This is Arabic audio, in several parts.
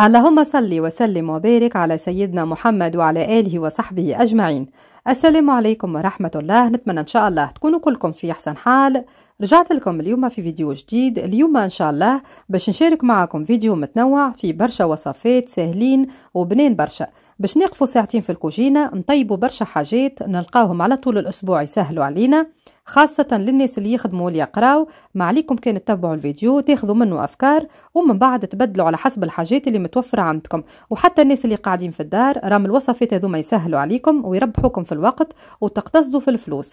اللهم صل وسلم وبارك على سيدنا محمد وعلى آله وصحبه أجمعين السلام عليكم ورحمة الله نتمنى إن شاء الله تكونوا كلكم في أحسن حال رجعت لكم اليوم في فيديو جديد اليوم إن شاء الله باش نشارك معكم فيديو متنوع في برشا وصفات سهلين وبنين برشا باش نقفوا ساعتين في الكوجينة نطيبوا برشا حاجات نلقاهم على طول الأسبوع يسهلوا علينا خاصة للناس اللي يخدموا واللي يقراو ما عليكم كان تتبعوا الفيديو تاخذوا منه أفكار ومن بعد تبدلوا على حسب الحاجات اللي متوفرة عندكم وحتى الناس اللي قاعدين في الدار رام الوصفات هذوما يسهلوا عليكم ويربحوكم في الوقت وتقتصدوا في الفلوس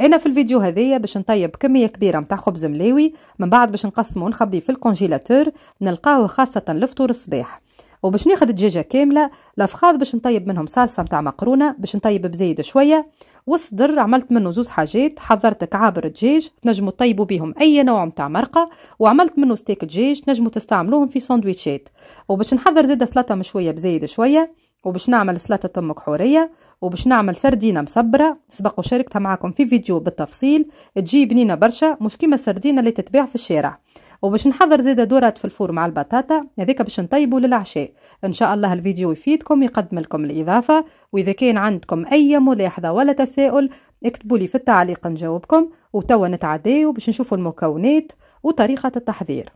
انا في الفيديو هذايا باش نطيب كميه كبيره متاع خبز ملاوي من بعد باش نقسمه ونخبيه في الكونجيلاتور نلقاه خاصه لفطور الصباح وباش ناخذ دجاجه كامله الافخاذ باش نطيب منهم صلصه متاع مقرونه باش نطيب بزيد شويه والصدر عملت منه زوز حاجات حضرتك عابر دجاج تنجموا تطيبوا بهم اي نوع متاع مرقه وعملت منه ستيك دجاج تنجموا تستعملوهم في سندويتشات وباش نحضر زاده سلطه مشويه بزايد شويه وباش نعمل سلطه تم كحوريه وباش نعمل سردينه مصبره سبق وشاركتها معاكم في فيديو بالتفصيل تجي بنينه برشا مش كيما السردينه اللي تتباع في الشارع وباش نحضر زيادة دورات في الفور مع البطاطا هذيك باش نطيبوا للعشاء ان شاء الله الفيديو يفيدكم يقدم لكم الاضافه واذا كان عندكم اي ملاحظه ولا تساؤل اكتبوا لي في التعليق نجاوبكم وتوا نتعداو باش نشوفوا المكونات وطريقه التحضير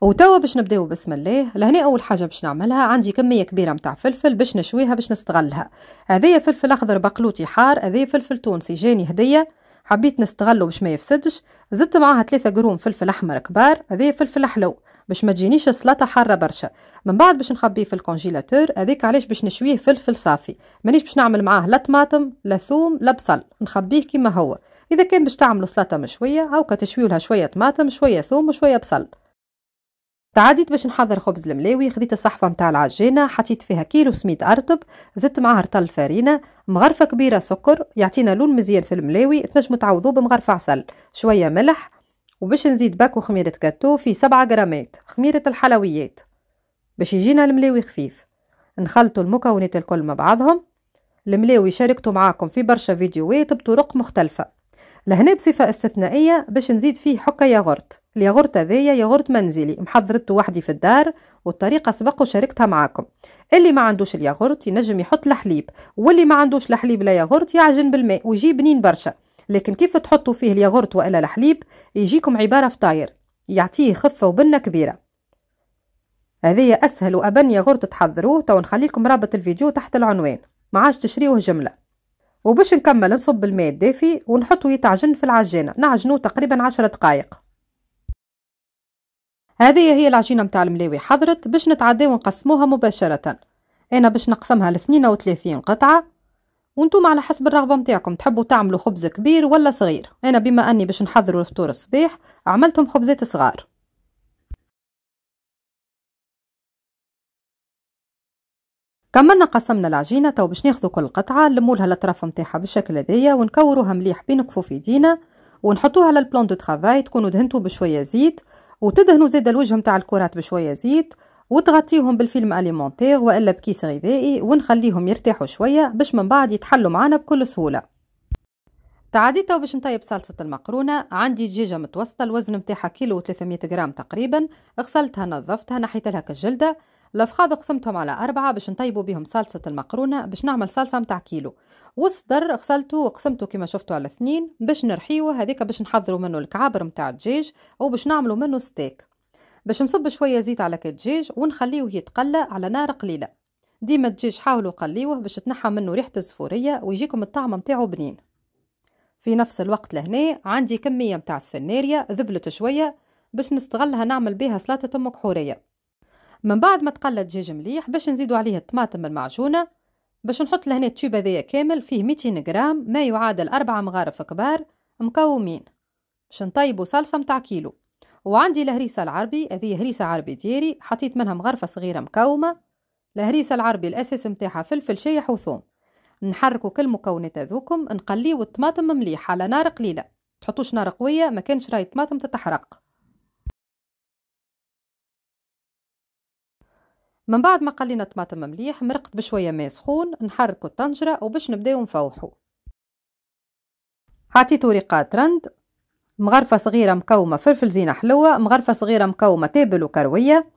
وتوا باش نبداو بسم الله لهنا اول حاجه باش نعملها عندي كميه كبيره متاع فلفل باش نشويها باش نستغلها هذايا فلفل اخضر بقلوتي حار هذايا فلفل تونسي جاني هديه حبيت نستغله باش ما يفسدش زدت معاها ثلاثة قرون فلفل احمر كبار هذا فلفل حلو باش ما تجينيش السلطه حاره برشا من بعد باش نخبيه في الكونجيلاتور هذاك علاش باش نشويه فلفل صافي مانيش باش نعمل معاه لا طماطم لا ثوم لا بصل نخبيه كيما هو اذا كان باش تعملوا سلطه مشويه هاكا تشويولها شويه طماطم شويه ثوم وشويه بصل تعديت باش نحضر خبز الملاوي خديت الصحفة متاع العجينة حطيت فيها كيلو سميد أرطب زدت معاها رطل فارينة مغرفة كبيرة سكر يعطينا لون مزيان في الملاوي تنجمو تعوضوه بمغرفة عسل شوية ملح وباش نزيد باكو خميرة كاتو في سبعة غرامات خميرة الحلويات باش يجينا الملاوي خفيف نخلطوا المكونات الكل مع بعضهم الملاوي شاركته معاكم في برشا فيديوهات بطرق مختلفه لهنا بصفة استثنائية باش نزيد فيه حكة ياغورت الياغورت هذايا ياغورت منزلي محضرته وحدي في الدار والطريقة سبق وشاركتها معاكم اللي ما عندوش الياغورت ينجم يحط الحليب واللي ما عندوش الحليب لا ياغورت يعجن بالماء ويجي بنين برشا لكن كيف تحطوا فيه الياغورت والا الحليب يجيكم عبارة فطاير يعطيه خفة وبنة كبيرة هذه أسهل وأبن ياغورت تحضروه تو نخليكم رابط الفيديو تحت العنوان ما عادش تشريوه جمله وباش نكمل نصب الماء الدافي ونحطه يتعجن في العجينه نعجنوه تقريبا عشرة دقائق هذه هي العجينة متاع الملاوي حضرت باش نتعداو ونقسموها مباشرة انا باش نقسمها ل وثلاثين قطعة وانتم على حسب الرغبة متاعكم تحبوا تعملوا خبز كبير ولا صغير انا بما اني باش نحضروا الفطور الصباح عملتهم خبزات صغار كملنا قسمنا العجينه تو باش ناخذ كل قطعه نلمولها الاطراف نتاعها بالشكل هذايا ونكوروها مليح بين كفوف يدينا ونحطوها على البلون دو ترافاي تكونوا دهنتو بشويه زيت وتدهنوا زيد الوجه نتاع الكرات بشويه زيت وتغطيهم بالفيلم أليمونتيغ والا بكيس غذائي ونخليهم يرتاحوا شويه باش من بعد يتحلوا معانا بكل سهوله تعاديت باش نطيب صلصة المقرونة عندي دجاجة متوسطة الوزن نتاعها كيلو و 300 غرام تقريبا غسلتها نظفتها نحيت لها كالجلدة الافخاذ قسمتهم على أربعة باش نطيبوا بهم صلصة المقرونة باش نعمل صلصة متاع كيلو والصدر غسلته وقسمته كما شفتوا على اثنين باش نرحيوه هذيك باش نحضروا منه الكعابر متاع الدجاج وباش نعملوا منه ستيك باش نصب شوية زيت على الدجاج ونخليه يتقلى على نار قليلة ديما الدجاج حاولوا قليوه باش تنحى منه ريحة الزفورية ويجيكم الطعم متاعو بنين في نفس الوقت لهنا عندي كمية متاع سفناريا ذبلت شوية باش نستغلها نعمل بها سلطة مكحورية من بعد ما تقلى الدجاج مليح باش نزيدو عليه الطماطم المعجونه باش نحط لهنا التوب هذايا كامل فيه 200 غرام ما يعادل أربعة مغارف كبار مقومين باش نطيبو صلصه متاع كيلو وعندي الهريسه العربي هذه هريسه عربي ديري حطيت منها مغرفه صغيره مقومه الهريسه العربي الاساس متاعها فلفل شيح وثوم نحركوا كل مكونات هذوكم نقليو الطماطم مليح على نار قليله تحطوش نار قويه ما كانش راي الطماطم تتحرق من بعد ما قلينا الطماطم مليح مرقت بشويه ماء سخون نحركوا الطنجره وباش نبداو نفوحوا حطيتو رقات رند مغرفة صغيرة مكومه فلفل زينة حلوة مغرفة صغيرة مكومه تابل وكروية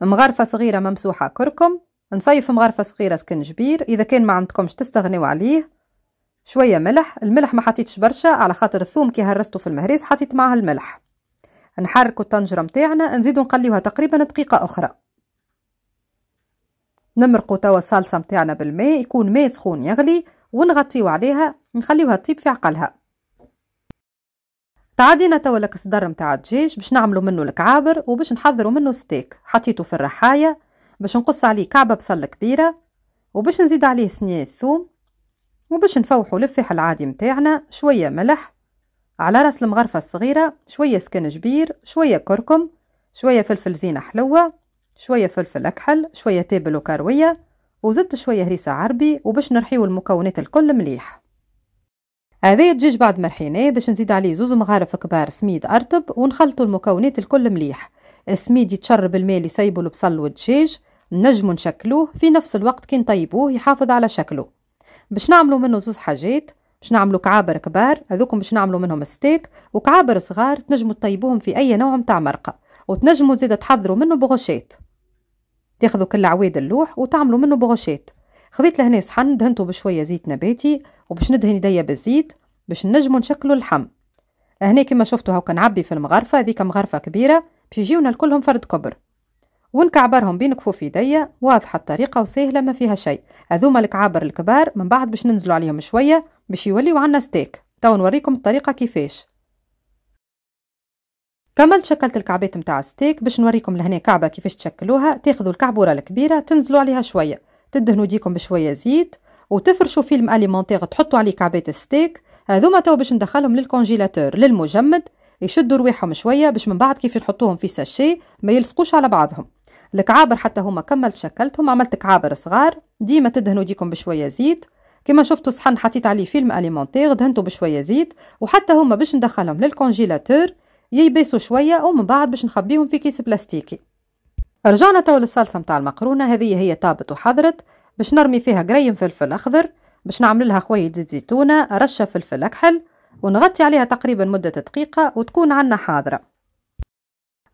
مغرفة صغيرة ممسوحة كركم نصيف مغرفة صغيرة سكنجبير إذا كان ما عندكمش تستغنيو عليه شوية ملح الملح ما حطيتش برشا على خاطر الثوم كي هرستو في المهريس حطيت معاه الملح نحركوا الطنجره متاعنا نزيدو نقليوها تقريبا دقيقه اخرى نمرقوا توا الصلصه متاعنا بالماء يكون ماء سخون يغلي ونغطيو عليها نخليوها تطيب في عقلها تعدينا توا لك الصدر متاع الدجاج باش نعملو منه الكعابر وباش نحضروا منه ستيك حطيته في الرحايه باش نقص عليه كعبه بصل كبيره وباش نزيد عليه سنيه الثوم وباش نفوحوا الفاح العادي متاعنا شويه ملح على راس المغرفة الصغيرة شوية سكن جبير شوية كركم شوية فلفل زينة حلوة شوية فلفل أكحل شوية تابل وكاروية وزدت شوية هريسة عربي وباش نرحيو المكونات الكل مليح هذايا الدجاج بعد ما رحيناه باش نزيد عليه زوز مغارف كبار سميد أرطب ونخلطو المكونات الكل مليح السميد يتشرب الماء اللي سايبو البصل والدجاج نجمو نشكلوه في نفس الوقت كي نطيبوه يحافظ على شكله باش نعملو منه زوز حاجات باش نعملوا كعابر كبار هذوكم باش نعملوا منهم ستيك وكعابر صغار تنجموا تطيبوهم في اي نوع متاع مرقه وتنجموا زيد تحضروا منه بغوشيت تاخذوا كل عويد اللوح وتعملوا منه بغوشيت خذيت لهنا صحن دهنته بشويه زيت نباتي وباش ندهن يديا بالزيت باش نجموا نشكلوا اللحم هنا كما شفتوا هاو كنعبي في المغرفه هذيك مغرفه كبيره باش يجيونا الكلهم فرد كبر ونكعبرهم بين كفوف يديا واضحه الطريقه وسهله ما فيها شيء هذوما الكعابر الكبار من بعد باش ننزلوا عليهم شويه باش يوليو عنا ستيك توا نوريكم الطريقه كيفاش كملت شكلت الكعبات نتاع الستيك باش نوريكم لهنا كعبه كيفاش تشكلوها تاخذوا الكعبوره الكبيره تنزلوا عليها شويه تدهنوا ديكم بشويه زيت وتفرشوا فيلم اليمونتيغ تحطوا عليه كعبات الستيك هذوما تو باش ندخلهم للكونجيلاتور للمجمد يشدوا رواحهم شويه باش من بعد كيف نحطوهم في ساشي ما يلصقوش على بعضهم الكعابر حتى هما كملت شكلتهم عملت كعابر صغار ديما تدهنوا ديكم بشويه زيت كما شفتوا صحن حطيت عليه فيلم اليمونتير دهنته بشويه زيت وحتى هما باش ندخلهم للكونجيلاتور ييبسوا شويه ومن بعد باش نخبيهم في كيس بلاستيكي رجعنا تو للصلصه نتاع المقرونه هذه هي طابت وحضرت باش نرمي فيها قريم فلفل اخضر باش نعمل لها خويه زيت زيتونه رشه فلفل اكحل ونغطي عليها تقريبا مده دقيقه وتكون عندنا حاضره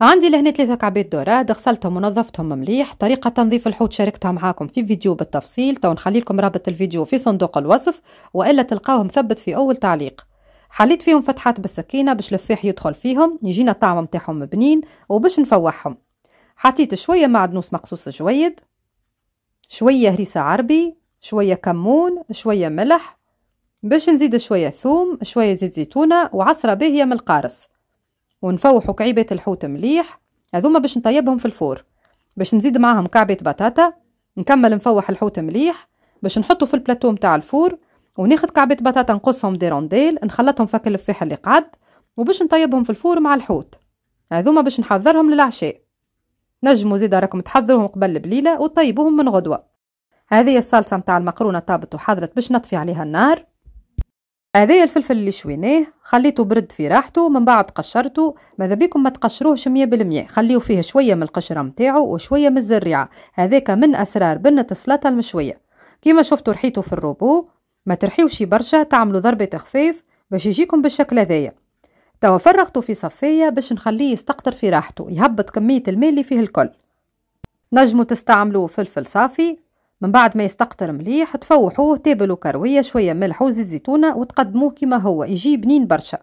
عندي لهنا ثلاثة كعبات دوراد غسلتهم ونظفتهم مليح طريقة تنظيف الحوت شاركتها معاكم في فيديو بالتفصيل تو نخلي لكم رابط الفيديو في صندوق الوصف وإلا تلقاوه مثبت في أول تعليق حليت فيهم فتحات بالسكينة باش لفاح يدخل فيهم يجينا الطعم متاعهم بنين وباش نفوحهم حطيت شوية معدنوس مقصوص جويد شوية هريسة عربي شوية كمون شوية ملح باش نزيد شوية ثوم شوية زيت زيتونة وعصرة باهية من القارص ونفوحوا كعيبة الحوت مليح هذوما باش نطيبهم في الفور باش نزيد معاهم كعبة بطاطا نكمل نفوح الحوت مليح باش نحطه في البلاطو متاع الفور وناخذ كعبة بطاطا نقصهم دي رونديل نخلطهم فك اللفاح اللي قعد وباش نطيبهم في الفور مع الحوت هذوما باش نحضرهم للعشاء نجموا زيد راكم تحضروهم قبل بليلة وطيبوهم من غدوة هذه الصلصة متاع المقرونة طابت وحضرت باش نطفي عليها النار هذايا الفلفل اللي شويناه خليته برد في راحته من بعد قشرته ماذا بيكم ما تقشروهش 100% خليو فيه شويه من القشره نتاعو وشويه من الزريعه هذاك من اسرار بنه السلطه المشويه كيما شفتوا رحيته في الروبو ما ترحيوش برشا تعملوا ضربه خفيف باش يجيكم بالشكل هذايا توا فرغته في صفيه باش نخليه يستقطر في راحته يهبط كميه الماء اللي فيه الكل نجموا تستعملوا فلفل صافي من بعد ما يستقطر مليح تفوحوه تابلو كروية شوية ملح وزيت زيتونة وتقدموه كما هو يجي بنين برشا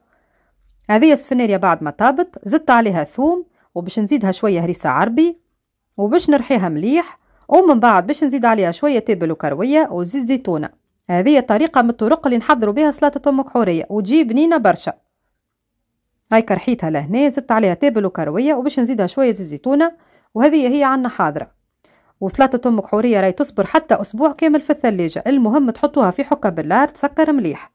هذه السفنيريا بعد ما طابت زدت عليها ثوم وباش نزيدها شوية هريسة عربي وباش نرحيها مليح ومن بعد باش نزيد عليها شوية تابلو كروية وزيت زيتونة هذه طريقة من الطرق اللي نحضروا بها سلطة أم كحورية وتجي بنينة برشا هاي رحيتها لهنا زدت عليها تابلو كروية وباش نزيدها شوية زيت زيتونة وهذه هي عنا حاضرة وصلات امك حوريه راي تصبر حتى اسبوع كامل في الثلاجه المهم تحطوها في حكه بلار تسكر مليح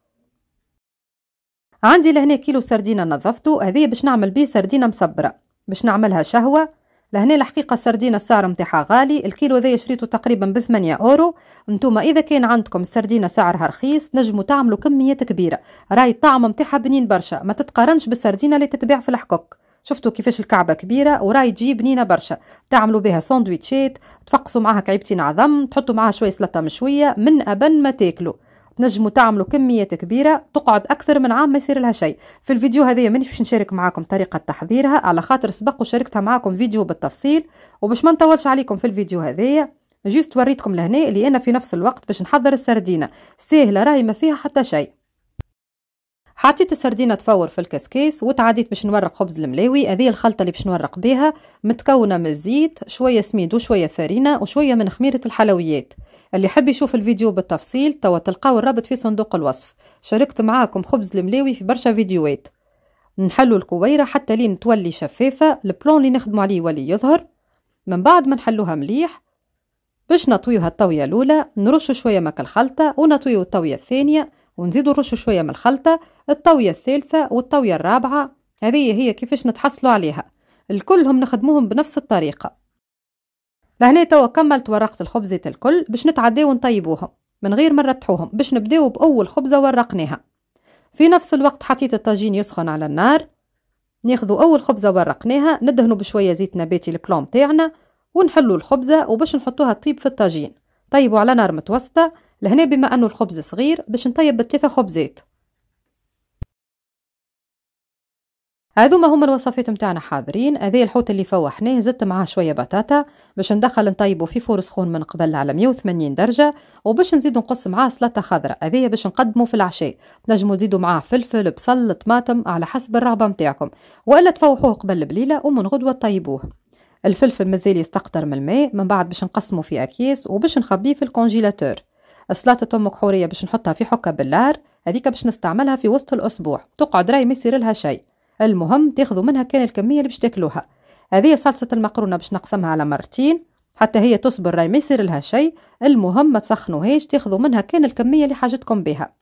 عندي لهنا كيلو سردينه نظفته هذه باش نعمل بيه سردينه مصبرة باش نعملها شهوه لهنا الحقيقة السردينة السعر متاعها غالي الكيلو ذي شريته تقريبا بثمانية أورو نتوما إذا كان عندكم السردينة سعرها رخيص نجموا تعملوا كميات كبيرة راي الطعم متاعها بنين برشا ما تتقارنش بالسردينة اللي تتباع في الحكوك شفتوا كيفاش الكعبه كبيره وراي تجي بنينه برشا تعملوا بها ساندويتشات تفقصوا معها كعيبتين عظم تحطوا معها شويه سلطه مشويه من ابن ما تاكلوا تنجموا تعملوا كميات كبيره تقعد اكثر من عام ما يصير لها شيء في الفيديو هذايا مانيش باش نشارك معاكم طريقه تحضيرها على خاطر سبق وشاركتها معاكم فيديو بالتفصيل وباش ما نطولش عليكم في الفيديو هذايا جيست وريتكم لهنا اللي انا في نفس الوقت باش نحضر السردينه ساهله راهي ما فيها حتى شيء حطيت السردينه تفور في الكسكيس وتعديت باش نورق خبز الملاوي هذه الخلطه اللي باش نورق بها متكونه من الزيت شويه سميد وشويه فارينه وشويه من خميره الحلويات اللي يحب يشوف الفيديو بالتفصيل توا تلقاو الرابط في صندوق الوصف شاركت معاكم خبز الملاوي في برشا فيديوهات نحلو الكويره حتى لين تولي شفافه البلون اللي نخدمو عليه يولي يظهر من بعد ما نحلوها مليح باش نطويوها الطويه الاولى نرشو شويه ماك الخلطه ونطويو الطويه الثانيه ونزيدو نرشو شويه من الخلطه الطاوية الثالثة والطاوية الرابعة هذه هي كيفاش نتحصلوا عليها الكلهم نخدموهم بنفس الطريقة لهنا توا كملت ورقة الخبزة الكل باش نتعداو ونطيبوهم من غير ما نرتحوهم باش نبداو بأول خبزة ورقناها في نفس الوقت حطيت الطاجين يسخن على النار ناخذوا أول خبزة ورقناها ندهنوا بشوية زيت نباتي البلوم تاعنا ونحلوا الخبزة وباش نحطوها تطيب في الطاجين طيبوا على نار متوسطة لهنا بما أنه الخبز صغير باش نطيب بثلاثة خبزات هذوما هما الوصفات متاعنا حاضرين هذا الحوت اللي فوحناه زدت معاه شويه بطاطا باش ندخل نطيبه في فور سخون من قبل على 180 درجه وباش نزيد نقص معاه سلطه خضراء هذايا باش نقدمه في العشاء نجمو نزيدو معاه فلفل بصل طماطم على حسب الرغبه متاعكم والا تفوحوه قبل بليله ومن غدوه طيبوه الفلفل مازال يستقطر من الماء من بعد باش نقسمه في اكياس وباش نخبيه في الكونجيلاتور سلطه ام كحوريه باش نحطها في حكه باللار هذيك باش نستعملها في وسط الاسبوع تقعد راي ما لها شيء المهم تاخذوا منها كان الكميه اللي باش تاكلوها هذه صلصه المقرونه باش نقسمها على مرتين حتى هي تصبر راي ما يصير لها شيء المهم ما تسخنوهاش تاخذوا منها كان الكميه اللي حاجتكم بها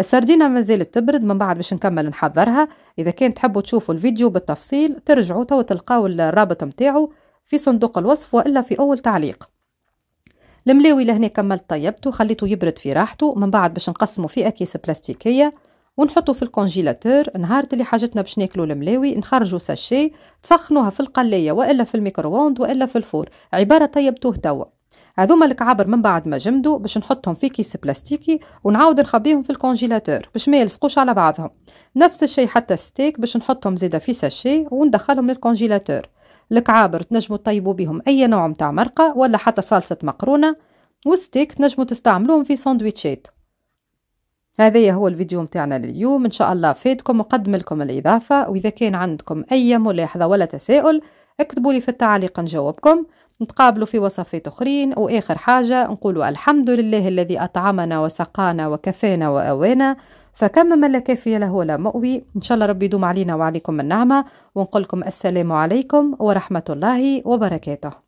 السردينة ما زالت تبرد من بعد باش نكمل نحضرها إذا كان تحبوا تشوفوا الفيديو بالتفصيل ترجعوا تو تلقاو الرابط متاعو في صندوق الوصف وإلا في أول تعليق الملاوي لهنا كملت طيبته خليته يبرد في راحته من بعد باش نقسمه في أكياس بلاستيكية ونحطو في الكونجيلاتور نهار اللي حاجتنا باش ناكلو الملاوي نخرجو ساشي تسخنوها في القلايه والا في الميكرووند والا في الفور عباره طيبتوه توا هذوما الكعابر من بعد ما جمدوا باش نحطهم في كيس بلاستيكي ونعاود نخبيهم في الكونجيلاتور باش ما يلصقوش على بعضهم نفس الشيء حتى الستيك باش نحطهم زيدا في ساشي وندخلهم للكونجيلاتور الكعابر تنجموا تطيبوا بهم اي نوع متاع مرقه ولا حتى صلصه مقرونه والستيك تنجموا تستعملوهم في ساندويتشات هذا هو الفيديو متاعنا لليوم ان شاء الله فادكم وقدم لكم الاضافه واذا كان عندكم اي ملاحظه ولا تساؤل اكتبوا لي في التعليق نجاوبكم نتقابلوا في وصفات اخرين واخر حاجه نقولوا الحمد لله الذي اطعمنا وسقانا وكفانا واوانا فكم من لا كافي له ولا مؤوي ان شاء الله ربي يدوم علينا وعليكم النعمه ونقولكم السلام عليكم ورحمه الله وبركاته